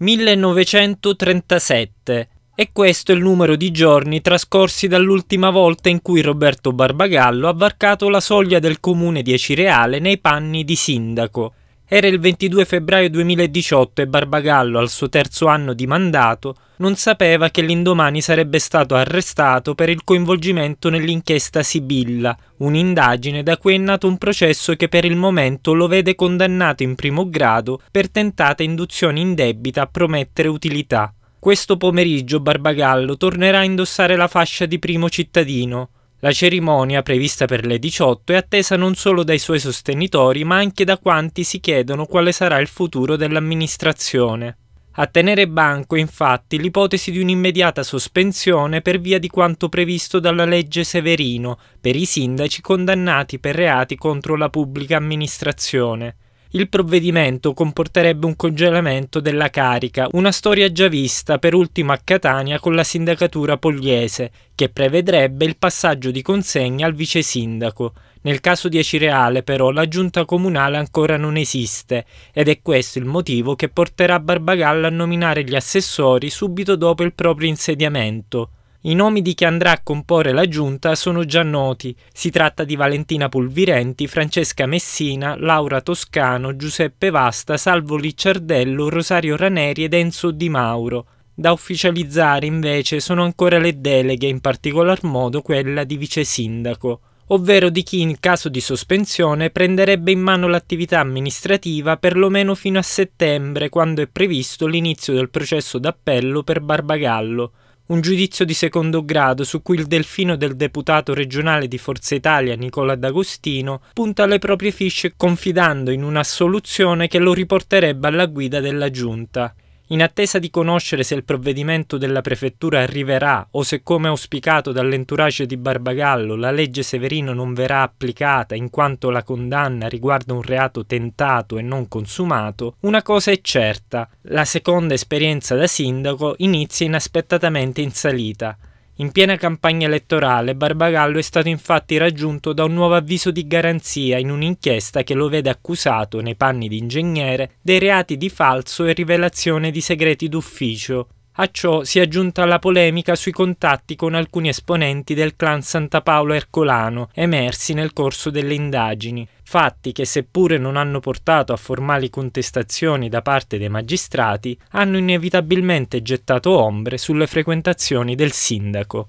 1937 e questo è il numero di giorni trascorsi dall'ultima volta in cui Roberto Barbagallo ha varcato la soglia del comune di Acireale nei panni di sindaco. Era il 22 febbraio 2018 e Barbagallo, al suo terzo anno di mandato, non sapeva che l'indomani sarebbe stato arrestato per il coinvolgimento nell'inchiesta Sibilla, un'indagine da cui è nato un processo che per il momento lo vede condannato in primo grado per tentata induzione indebita a promettere utilità. Questo pomeriggio Barbagallo tornerà a indossare la fascia di primo cittadino, la cerimonia, prevista per le 18, è attesa non solo dai suoi sostenitori, ma anche da quanti si chiedono quale sarà il futuro dell'amministrazione. A tenere banco, infatti, l'ipotesi di un'immediata sospensione per via di quanto previsto dalla legge Severino per i sindaci condannati per reati contro la pubblica amministrazione il provvedimento comporterebbe un congelamento della carica, una storia già vista per ultimo a Catania con la sindacatura pugliese, che prevedrebbe il passaggio di consegna al vice sindaco. Nel caso di Reale, però la giunta comunale ancora non esiste ed è questo il motivo che porterà Barbagallo a nominare gli assessori subito dopo il proprio insediamento. I nomi di chi andrà a comporre la giunta sono già noti. Si tratta di Valentina Pulvirenti, Francesca Messina, Laura Toscano, Giuseppe Vasta, Salvo Licciardello, Rosario Raneri ed Enzo Di Mauro. Da ufficializzare invece sono ancora le deleghe, in particolar modo quella di vice sindaco ovvero di chi in caso di sospensione prenderebbe in mano l'attività amministrativa perlomeno fino a settembre, quando è previsto l'inizio del processo d'appello per Barbagallo un giudizio di secondo grado su cui il delfino del deputato regionale di Forza Italia Nicola D'Agostino punta le proprie fiche confidando in una soluzione che lo riporterebbe alla guida della giunta in attesa di conoscere se il provvedimento della prefettura arriverà o se, come auspicato dall'entourage di Barbagallo, la legge Severino non verrà applicata in quanto la condanna riguarda un reato tentato e non consumato, una cosa è certa, la seconda esperienza da sindaco inizia inaspettatamente in salita. In piena campagna elettorale, Barbagallo è stato infatti raggiunto da un nuovo avviso di garanzia in un'inchiesta che lo vede accusato, nei panni di ingegnere, dei reati di falso e rivelazione di segreti d'ufficio, a ciò si è aggiunta la polemica sui contatti con alcuni esponenti del clan Santa Paolo Ercolano, emersi nel corso delle indagini, fatti che seppure non hanno portato a formali contestazioni da parte dei magistrati, hanno inevitabilmente gettato ombre sulle frequentazioni del sindaco.